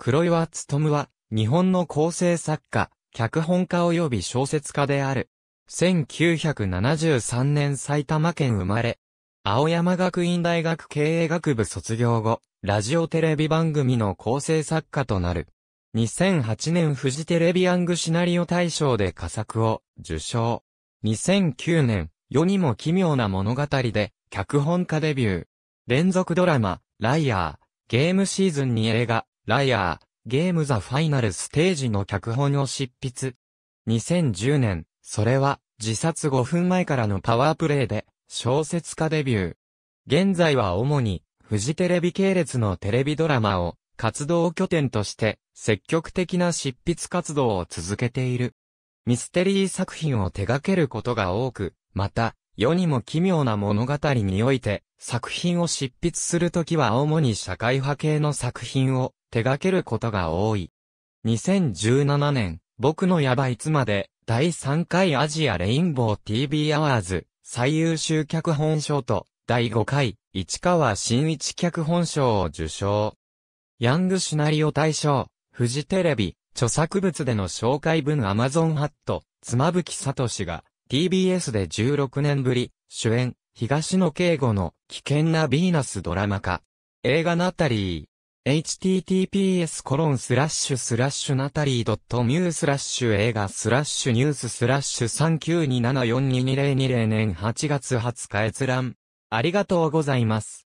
黒岩むは、日本の構成作家、脚本家及び小説家である。1973年埼玉県生まれ。青山学院大学経営学部卒業後、ラジオテレビ番組の構成作家となる。2008年フジテレビアングシナリオ大賞で佳作を受賞。2009年、世にも奇妙な物語で、脚本家デビュー。連続ドラマ、ライアー、ゲームシーズンに映画、ライアー、ゲームザファイナルステージの脚本を執筆。2010年、それは、自殺5分前からのパワープレイで、小説家デビュー。現在は主に、フジテレビ系列のテレビドラマを、活動拠点として、積極的な執筆活動を続けている。ミステリー作品を手掛けることが多く、また、世にも奇妙な物語において、作品を執筆するときは主に社会派系の作品を手掛けることが多い。2017年、僕のやばいつまで、第3回アジアレインボー TV アワーズ、最優秀脚本賞と、第5回、市川新一脚本賞を受賞。ヤングシナリオ大賞、富士テレビ、著作物での紹介文アマゾンハット、妻夫木聡が、TBS で16年ぶり、主演、東野圭吾の危険なヴィーナスドラマ化。映画ナタリー、https コロンスラッシュスラッシュナタリードットミュースラッシュ映画スラッシュニューススラッシュ3927422020年8月20日閲覧。ありがとうございます。